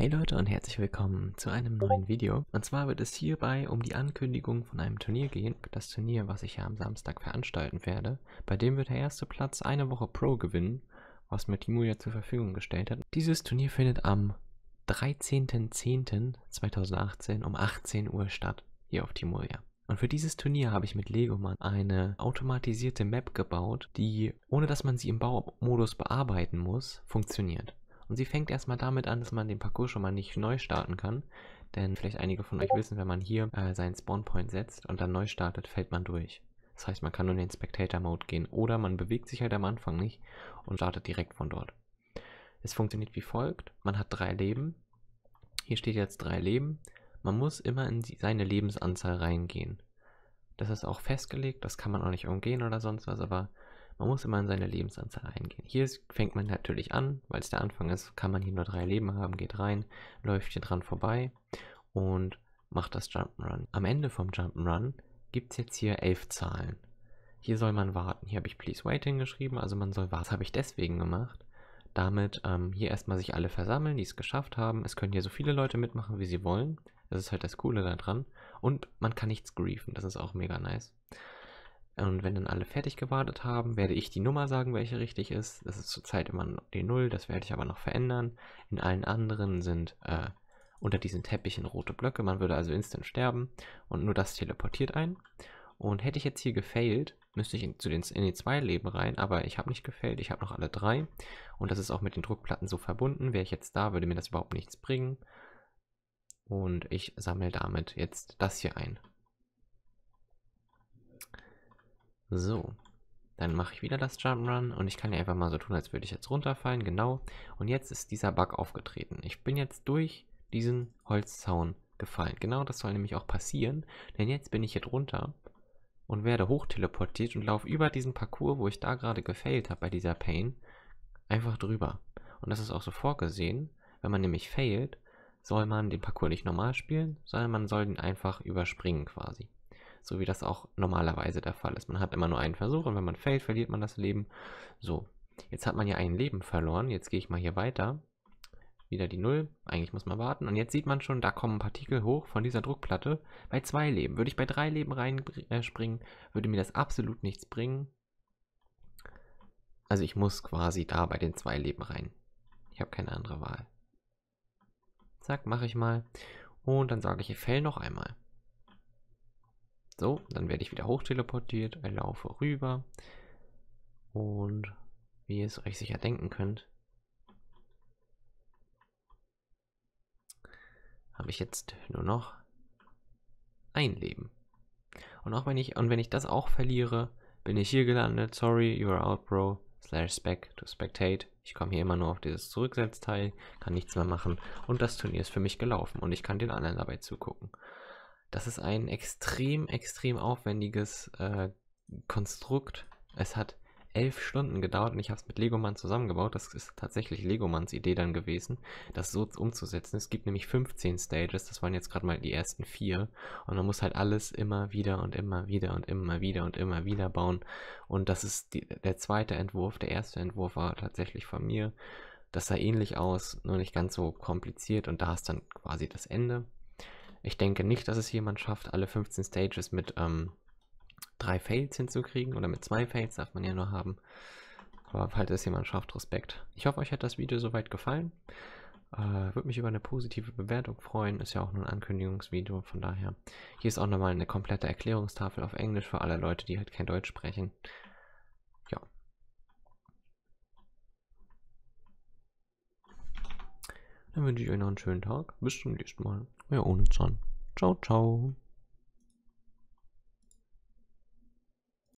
Hey Leute und herzlich willkommen zu einem neuen Video. Und zwar wird es hierbei um die Ankündigung von einem Turnier gehen. Das Turnier, was ich ja am Samstag veranstalten werde. Bei dem wird der erste Platz eine Woche Pro gewinnen, was mir Timu ja zur Verfügung gestellt hat. Dieses Turnier findet am 13.10.2018 um 18 Uhr statt, hier auf Timuria. Und für dieses Turnier habe ich mit Legoman eine automatisierte Map gebaut, die, ohne dass man sie im Baumodus bearbeiten muss, funktioniert. Und sie fängt erstmal damit an, dass man den Parcours schon mal nicht neu starten kann. Denn vielleicht einige von euch wissen, wenn man hier äh, seinen Spawnpoint setzt und dann neu startet, fällt man durch. Das heißt, man kann nur in den Spectator-Mode gehen oder man bewegt sich halt am Anfang nicht und startet direkt von dort. Es funktioniert wie folgt. Man hat drei Leben. Hier steht jetzt drei Leben. Man muss immer in die, seine Lebensanzahl reingehen. Das ist auch festgelegt, das kann man auch nicht umgehen oder sonst was, aber man muss immer in seine Lebensanzahl eingehen. Hier fängt man natürlich an, weil es der Anfang ist, kann man hier nur drei Leben haben, geht rein, läuft hier dran vorbei und macht das Jump'n'Run. Am Ende vom Jump'n'Run gibt es jetzt hier elf Zahlen. Hier soll man warten. Hier habe ich Please Wait hingeschrieben, also man soll warten. Das habe ich deswegen gemacht, damit ähm, hier erstmal sich alle versammeln, die es geschafft haben. Es können hier so viele Leute mitmachen, wie sie wollen. Das ist halt das Coole daran. Und man kann nichts griefen, das ist auch mega nice. Und wenn dann alle fertig gewartet haben, werde ich die Nummer sagen, welche richtig ist. Das ist zurzeit immer die 0, das werde ich aber noch verändern. In allen anderen sind äh, unter diesen Teppichen rote Blöcke. Man würde also instant sterben und nur das teleportiert ein. Und hätte ich jetzt hier gefailt, müsste ich in, zu den, in die zwei Leben rein, aber ich habe nicht gefailt, ich habe noch alle drei. Und das ist auch mit den Druckplatten so verbunden. Wäre ich jetzt da, würde mir das überhaupt nichts bringen. Und ich sammle damit jetzt das hier ein. So, dann mache ich wieder das Jump'n'Run und ich kann ja einfach mal so tun, als würde ich jetzt runterfallen, genau. Und jetzt ist dieser Bug aufgetreten. Ich bin jetzt durch diesen Holzzaun gefallen. Genau das soll nämlich auch passieren, denn jetzt bin ich hier drunter und werde hochteleportiert und laufe über diesen Parcours, wo ich da gerade gefailt habe bei dieser Pain, einfach drüber. Und das ist auch so vorgesehen, wenn man nämlich failt, soll man den Parcours nicht normal spielen, sondern man soll den einfach überspringen quasi so wie das auch normalerweise der Fall ist. Man hat immer nur einen Versuch und wenn man fällt, verliert man das Leben. So, jetzt hat man ja ein Leben verloren. Jetzt gehe ich mal hier weiter. Wieder die Null. Eigentlich muss man warten. Und jetzt sieht man schon, da kommen Partikel hoch von dieser Druckplatte bei zwei Leben. Würde ich bei drei Leben reinspringen, äh, würde mir das absolut nichts bringen. Also ich muss quasi da bei den zwei Leben rein. Ich habe keine andere Wahl. Zack, mache ich mal. Und dann sage ich, ich fäll noch einmal. So, dann werde ich wieder hochteleportiert, äh, laufe rüber und wie ihr es euch sicher denken könnt, habe ich jetzt nur noch ein Leben. Und auch wenn ich und wenn ich das auch verliere, bin ich hier gelandet. Sorry, you are out, bro. Slash spec to spectate. Ich komme hier immer nur auf dieses Zurücksetzteil, kann nichts mehr machen und das Turnier ist für mich gelaufen und ich kann den anderen dabei zugucken. Das ist ein extrem, extrem aufwendiges äh, Konstrukt. Es hat elf Stunden gedauert und ich habe es mit Legoman zusammengebaut. Das ist tatsächlich Legomans Idee dann gewesen, das so umzusetzen. Es gibt nämlich 15 Stages, das waren jetzt gerade mal die ersten vier. Und man muss halt alles immer wieder und immer wieder und immer wieder und immer wieder bauen. Und das ist die, der zweite Entwurf. Der erste Entwurf war tatsächlich von mir. Das sah ähnlich aus, nur nicht ganz so kompliziert. Und da ist dann quasi das Ende. Ich denke nicht, dass es jemand schafft, alle 15 Stages mit ähm, drei Fails hinzukriegen oder mit zwei Fails darf man ja nur haben. Aber falls es jemand schafft, Respekt. Ich hoffe, euch hat das Video soweit gefallen. Äh, Würde mich über eine positive Bewertung freuen. Ist ja auch nur ein Ankündigungsvideo, von daher. Hier ist auch nochmal eine komplette Erklärungstafel auf Englisch für alle Leute, die halt kein Deutsch sprechen. Dann wünsche ich euch noch einen schönen Tag. Bis zum nächsten Mal. Euer Ohne Zahn. Ciao, ciao.